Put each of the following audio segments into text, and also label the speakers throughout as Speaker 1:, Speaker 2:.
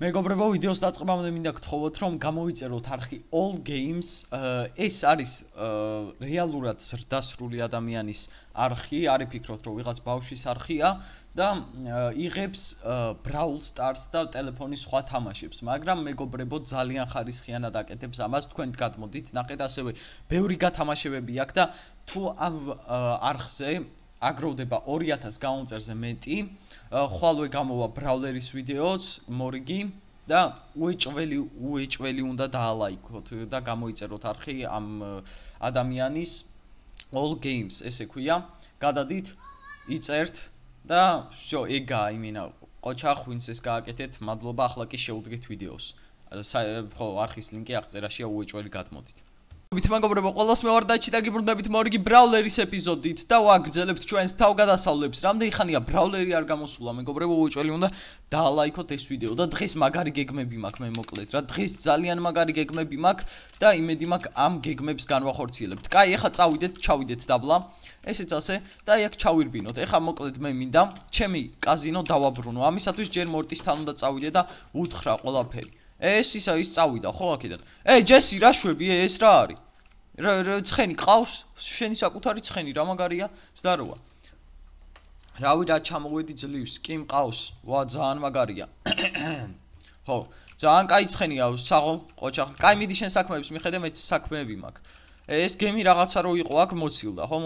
Speaker 1: მეგობრებო, ვიდეოს დაწყებამდე მინდა გთხოვოთ, რომ გამოვიწეროთ არხი All Games. ეს არის რეალურად ზრდასრული ადამიანის არხი, არი ფიქრობთ, რომ ვიღაც ბავშვის არხია და იღებს Brawl Stars და ტელეფონის სხვა თამაშებს, მაგრამ მეგობრებო, ძალიან ხარისხიანად აკეთებს ამას, თქვენ გადმოდით, ნახეთ ასევე ბევრი გათამაშებები აქვს და თუ ამ არხზე აგროვდება 2000 გამოწერზე მეტი. ხვალვე გამოვა ბრაულერის ვიდეოც, მორიგი და უეჭველი უეჭველი უნდა დაალაიქოთ და გამოიწეროთ არხი ამ ადამიანის all games, ესე ქვია. გადადით, იწერთ და всё, ეგა, იმენა, ყოჩა ხვინს ეს გააკეთეთ. მადლობა, ახლა კი შეუდგეთ ვიდეოს. ხო, არხის ლინკი აღწერაშია უეჭველი გადმოდით. ვით მაგობრებო, ყველას მე ვარ დაჩი და გიბრუნდებით მორიგი ბრაულერის ეპიზოდით და ვაგრძელებთ ჩვენს თავგადასავლებს. რამდენი ხანია ბრაულერი არ გამოსულა, მეგობრებო, უჭველი უნდა დაალაიქოთ ეს ვიდეო და დღეს მაგარი გეგმები მაქვს მე მოკლედ რა. დღეს ძალიან მაგარი გეგმები მაქვს და იმედი მაქვს ამ გეგმებს განვახორციელებთ. კაი, ახლა წავიდეთ, ჩავიდეთ დაბლა. ესეც ასე და აი აქ ჩავირბინოთ. ახლა მოკლედ მე მინდა ჩემი კაზინო დავაბრუნო. ამისათვის ჯერ მორტისთან უნდა წავიდე და უთხრა ყველაფერი. ეს ისა ის წავიდა ხო აქედან. ე ჯესი რა შვები ეს რა არის? რა ცხენი ყავს შენი საკუთარი ცხენი რა მაგარია ზდაროა რავი და ჩამოგვედი ძლივს კი მყავს ვა ძალიან მაგარია ხო ძალიან кай ცხენია საღო ყოჩა кай მიდი შენ საქმეებს მიხედე მე საქმეები მაქვს ეს გემი რაღაცა რო იყო აქ მოცილდა ხო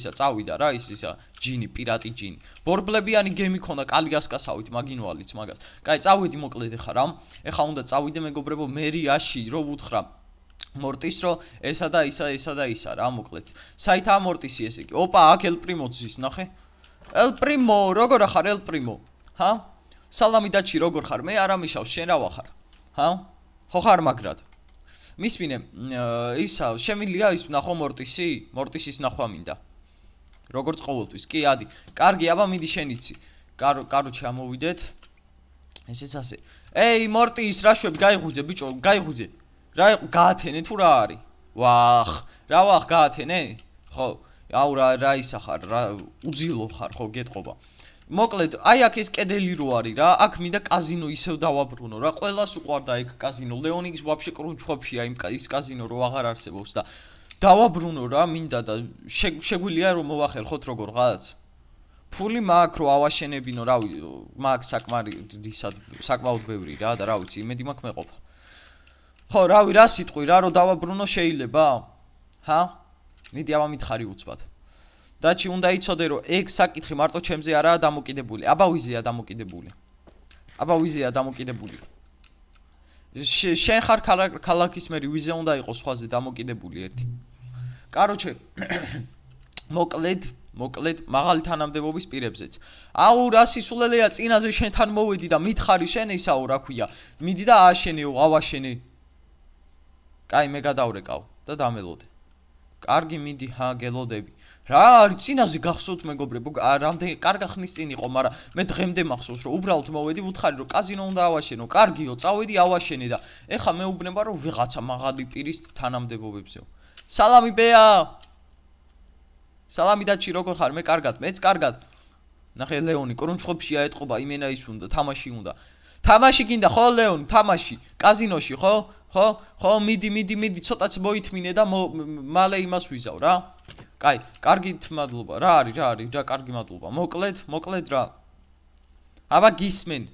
Speaker 1: ისა წავიდა რა ის ისა ჯინი пираტი ჯინი ბორბლებიანი გემი ქონდა კალიგასკასავით მაგინვალიც მაგას კაი წავედი მოკლედ ეხა რა ეხა უნდა წავიდე მეგობრებო მერიაში რო ვუთხრა მორტის რო ესა და ისა ესა და ისა რა მოკლედ საით ამორტისი ესე იგი ოპა აქ ელ პრიმო ძის ნახე ელ პრიმო როგორ ხარ ელ პრიმო ჰა სალამი დაჩი როგორ ხარ მე არამიშავ შენ რა ვახარ ჰა ხო ხარ მაგრად მისმინე ისა შემიძლია ის ნახო მორტისი მორტისის ნახვა მინდა როგორც ყოველთვის კი ადი კარგი აბა მიდი შენიცი კარო კარო ჩამოვიდეთ ესეც ასე ეი მორტის რა შვები გაიხუძე ბიჭო გაიხუძე რა იყო გაათენე თუ რა არის? ვახ, რა ვახ გაათენე? ხო, აუ რა რა ისახარ, რა უძილო ხარ ხო გეტყობა. მოკლედ, აი აქ ეს კედელი რო არის რა, აქ მინდა კაზინო ისევ დავაბრუნო რა. ყოველას უყვარდა ეგ კაზინო. ლეონიგის ვაფშე კრუნჩოფია იმ ის კაზინო რო აღარ არსებობს და დავაბრუნო რა მინდა და შეგვილია რომ მოвахერხოთ როგორ ღაც. ფული მაქვს რო ავაშენებინო, რავი, მაქვს საკმარი საკმაოდ ბევრი რა და რა ვიცი, იმედი მაქვს მეყოფა. ხო, რავი, რა სიტყვი რა რომ დავაბრუნო შეიძლება? ჰა? მეტი ამამითხარი უცბად. დაჩი უნდა იცოდე რომ ეგ საკითხი მარტო ჩემზე არაა დამოკიდებული. აბა ვიზია დამოკიდებული. აბა ვიზია დამოკიდებული. შენ ხარ ქალაქის მერი, ვიზა უნდა იყოს სხვაზე დამოკიდებული ერთი. კაროჩე მოკლედ მოკლედ მაღალ თანამდებობის პირებზეც. აუ რა სისულელეა წინაზე შენთან მოვედი და მითხარი შენ ისაო რა ქვია. მიდი და ააშენეო, ავაშენე. კაი მე გადავრეკავ და დამელოდე კარგი მიდი ჰა გელოდები რა არის წინაზე გახსოვთ მეგობრებო რამდენ კარგა ხნის წინ იყო მაგრამ მე დღემდე მახსოვს რომ უბრალოდ მოვედი უთხარი რომ კაზინო უნდა ავაშენო კარგიო წავედი ავაშენე და ეხა მე უბნება რომ ვიღაცა მაღალი პირის თანამდებობებზეო სალამი ბეა სალამი დაჩი როგორ ხარ მე კარგად მეც კარგად ნახე ლეონი კრუნჩხობშია ეტყობა იმენა ის უნდა თამაში უნდა თამაში გინდა ხო ლეონ თამაში კაზინოში ხო ხო ხო მიდი მიდი მიდი ცოტაც მოითმინე და მალე იმას ვიზავ რა კაი კარგი თმადლობა რა არის რა არის რა კარგი მადლობა მოკლედ მოკლედ რა აბა გისმენ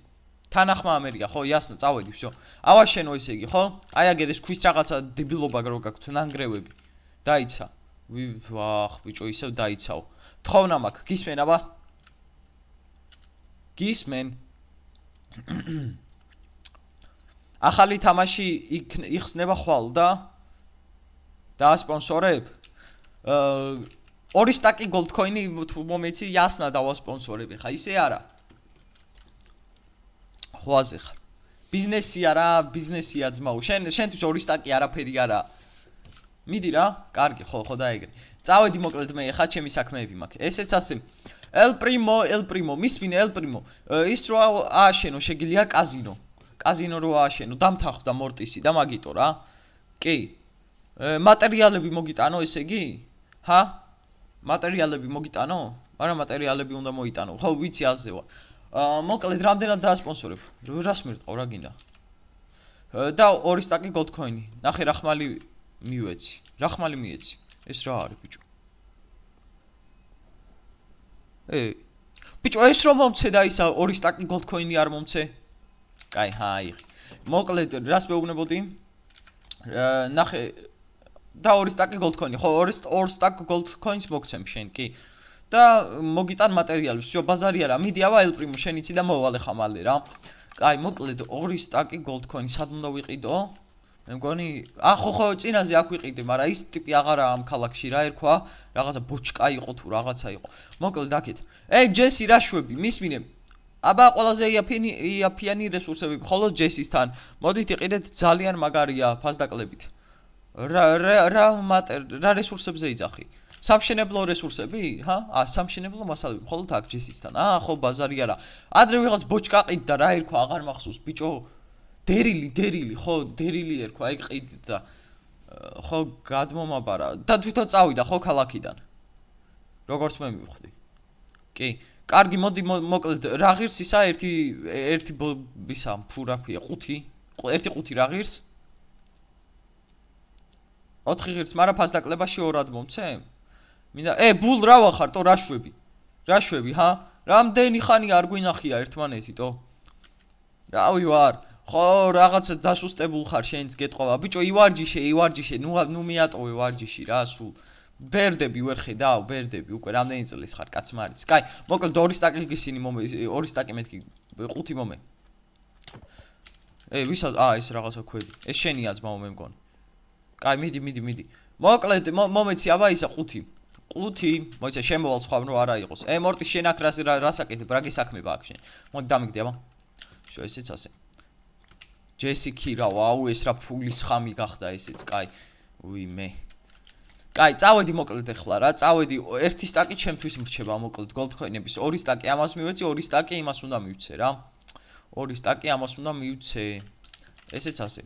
Speaker 1: თანახმა ამერია ხო იასნა წავედი всё აბა შენო ესე იგი ხო აი აგერ ეს ქვის რაღაცა დებილობა რო გაქვთ ნანგრევები დაიცა ვახ ბიჭო ისევ დაიცავ თხოვნა მაქვს გისმენ აბა გისმენ ახალი თამაში იხსნება ხვალ და და სპონსორებ ორი სტაკი გოლდკოინი თუ მომეცი ясно დავასპონსორებ ხა ისე არა ხვაზე ხარ ბიზნესია რა ბიზნესია ძმაო შენ შენთვის ორი სტაკი არაფერი არა მიდი რა კარგი ხო ხო დაეგრე წავედი მოკლედ მე ხა ჩემი საქმეები მაქვს ესეც ასე ელ პრიმო, ელ პრიმო, მისმინე ელ პრიმო. ის რო აშენო, შეგილია კაზინო. კაზინო რო აშენო, დამთავხდა მორტისი და მაგიტო რა. კი. მატერიალები მოგიტანო, ესე იგი? ჰა? მატერიალები მოგიტანო? არა, მატერიალები უნდა მოიტანო. ხო, ვიცი ასე ვარ. მოკლედ, რამდენად დაასპონსორებ? რას მერტყავ რა გინდა? და 2 სტაკი გოლდ კოინი. ნახე, რახმალი მივეცი. რახმალი მიეცი. ეს რა არის, ბიჭო? ბიჭო ეს რომ მომცე და ის ორი სტაკი gold coin-ი არ მომცე? კაი, ჰა, აი. მოკლედ, რას მეუბნებოდი? ნახე და ორი სტაკი gold coin-ი, ხო, ორი ორ სტაკ gold coins მოგცემ შენ, კი. და მოგიტან მასალებს, ვсё, ბაზარი არა, მიდი ავა ელპრიმო, შენიცი და მოვალე ხომ ალე რა. კაი, მოკლედ, ორი სტაკი gold coin-ი სად უნდა ვიყიდო? მე მგონი ახო ხო წინაზე აქვიყიდი, მაგრამ ის ტიპი აღარა ამ ქალაქში რა ერქვა, რაღაცა ბოჩკა იყო თუ რაღაცა იყო. მოკლედ აქეთ. ეი ჯესი რა შვები, მისმინე. აბა ყველაზე იაფინი იაფიანი რესურსები ხოლო ჯესისთან. მოდით იყიდეთ ძალიან მაგარია ფასდაკლებით. რა რა რა მატერ რა რესურსებზე იძახი? სამშენებლო რესურსები? ჰა? ა სამშენებლო მასალები ხოლო თაქ ჯესისთან. აა ხო ბაზარი არა. ადრე ვიღაც ბოჩკა ყიდდა რა ერქვა აღარ მახსოვს ბიჭო. დერილი დერილი ხო დერილი ერქვა აი ყიდით და ხო გადმომაბარა და თვითონ წავიდა ხო ქალაქიდან როგორც მე მივხვდი კი კარგი მოდი მოკლედ რა ღირს ისა ერთი ერთი ისა ფუ რა ქვია ყუთი ერთი ყუთი რა ღირს 4 ღირს მარა ფას დაკლებაში ორად მომცე მინდა ე ბულ რა ვახარტო რა შვები რა შვები ჰა რამდენი ხანი არ გვინახია ერთმანეთითო რავი ვარ ხო, რაღაცა დასუსტებულ ხარ, შენც გეტყობა. ბიჭო, ივარჯიშე, ივარჯიშე. ნუ ნუ მეატოვე ვარჯიში რა, სულ. ბერდები ვერ ხედავ, ბერდები უკვე რამდენი წლის ხარ, კაცმარიც. კაი, მოკლედ ორი სტაკი გისინი მომე, ორი სტაკი მეთქი, ხუთი მომე. ე, ვისაც აა ეს რაღაცა ხვედი. ეს შენია ძმაო მე მგონი. კაი, მიდი, მიდი, მიდი. მოკლედ მომეცი, აბა ისა ხუთი. ყუთი, მოიცა შემოვალ სხვა რომ არა იყოს. ე, მორტი შენ აქ რას რასაკეთებ? რა გისაქმება აქ შენ? მოდი დამიგდი, აბა. შო ესეც ასე. ჯესიკი რა ვაუ ეს რა ფულის ხამი გახდა ესეც კაი უი მე კაი წავედი მოკლედ ახლა რა წავედი ერთი სტაკი ჩემთვის მრჩება მოკლედ გოლდკოინების ორი სტაკი ამას მივეცი ორი სტაკი იმას უნდა მივცე რა ორი სტაკი ამას უნდა მივცე ესეც ასე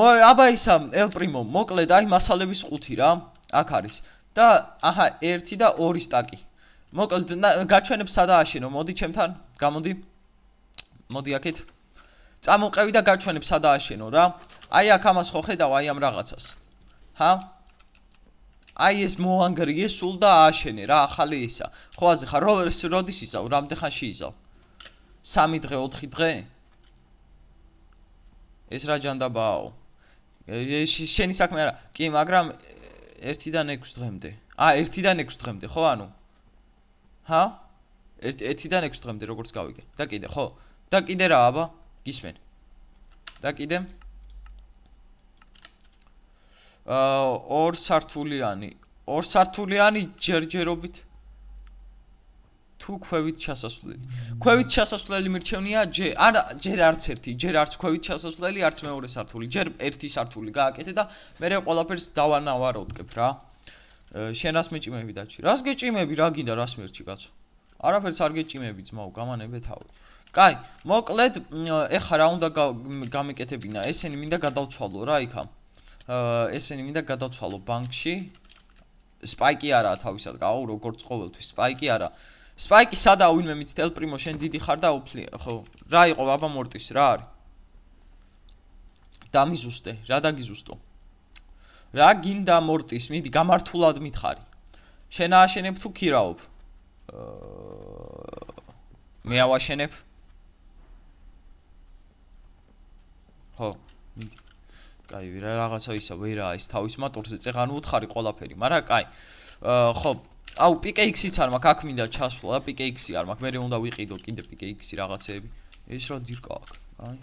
Speaker 1: მო აბა ისა ელ პრიმო მოკლედ აი მასალების ყუთი რა აქ არის და აჰა 1 და 2 სტაკი მოკლედ გაჩვენებს სადაა შენო მოდი ჩემთან გამოდი მოდი აქეთ წამოყევი და გაჩვენებ სადაა შენო რა. აი აქ ამას ხო ხედავ აი ამ რაღაცას. ჰა? აი ეს მოანგრიე სულ და აშენე რა ახალი ისა. ხო ასე ხარ როდის როდის ისა, რამდენ ხანში ისა? 3 დღე, 4 დღე? ეს რა ჯანდაბაო. შენი საქმე არა. კი, მაგრამ 1-დან 6 დღემდე. ა 1-დან 6 დღემდე, ხო ანუ? ჰა? 1-დან 6 დღემდე როგორც გავიგე. და კიდე, ხო? და კიდე რა აბა? გისმენ და კიდე აა ორ სართულიანი ორ სართულიანი ჯერჯერობით თუ ქვევით ჩასასვლელი ქვევით ჩასასვლელი მირჩევნია ჯე არ ჯერ არც ერთი ჯერ არც ქვევით ჩასასვლელი არც მეორე სართული ჯერ ერთი სართული გააკეთე და მე რა ყველაფერს დავანავაროდკებ რა შენ რას მეჭიმები დაჩი რას გეჭიმები რა გინდა რას მერჩი კაცო არაფერს არ გეჭიმები ძმაო გამანებე თავი კაი, მოკლედ ეხა რა უნდა გამეკეთებინა? ესენი მინდა გადავცვალო რა იქა. ესენი მინდა გადავცვალო ბანკში. სპაიკი არაა თავისად გავა, როგორც ყოველთვის სპაიკი არა. სპაიკი სადაა ვინმე მის თელ პრიმო შენ დიდი ხარ და უფლი ხო რა იყო აბა მორტის რა არის დამიზუსტე რა დაგიზუსტო რა გინდა მორტის მიდი გამართულად მითხარი შენ ააშენებ თუ ქირაობ მე ავაშენებ ხო მინდი კაი ვირა რაღაცა ისა ვერა ის თავის მატურზე წეღანუ უთხარი ყველაფერი მაგრამ კაი ხო აუ პიკეიქსიც არ მაქვს აქ მინდა ჩასვლა პიკეიქსი არ მაქვს მე უნდა ვიყიდო კიდე პიკეიქსი რაღაცეები ეს რა დირკა აქ აი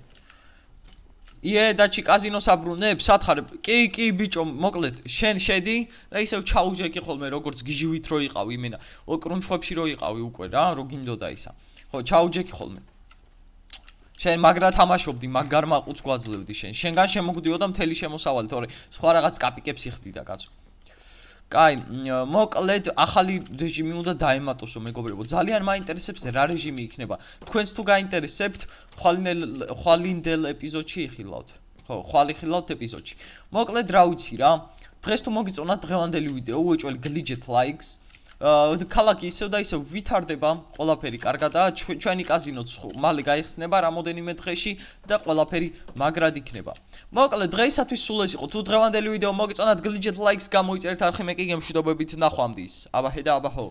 Speaker 1: იე დაჩი კაზინოს აბრუნებ სათხარ კი კი ბიჭო მოკლედ შენ შედი და ისევ ჩაუჯეკი ხოლმე როგორც გიჟივით რო იყავი იმენა ოკრუნჩხებში რო იყავი უკვე რა რო გინდოდა ისა ხო ჩაუჯეკი ხოლმე შენ მაგრა თამაშობდი, მაგ გარმა ყუც გვაძლევდი შენ. შენგან შემოგდიოდა მთელი შემოსავალი, თორე სხვა რაღაც კაპიკებს იხდი და კაცო. კაი, მოკლედ ახალი რეჟიმი უნდა დაემატოსო მეგობრებო. ძალიან მაინტერესებს რა რეჟიმი იქნება. თქვენს თუ გაინტერესებთ, ხვალინელ ხვალინდელ ეპიზოდში იხილავთ. ხო, ხვალი ხილავთ ეპიზოდში. მოკლედ რა ვიცი რა. დღეს თუ მოგიწონათ დღევანდელი ვიდეო, უეჭველი გლიჯეთ ლაიქს. აა ქალაქი ისევ და ისევ ვითარდება, ყველაფერი კარგადაა, ჩვენი კაზინოც მალე გაიხსნება რამოდენიმე დღეში და ყველაფერი მაგრად იქნება. მოკლედ დღეისათვის სულ ეს იყო. თუ დღევანდელი ვიდეო მოგეწონათ, გლიჯეთ ლაიქს, გამოიწერეთ არქიმე კი გემშვიდობებით ნახვამდის. აბა ჰედა აბა ჰო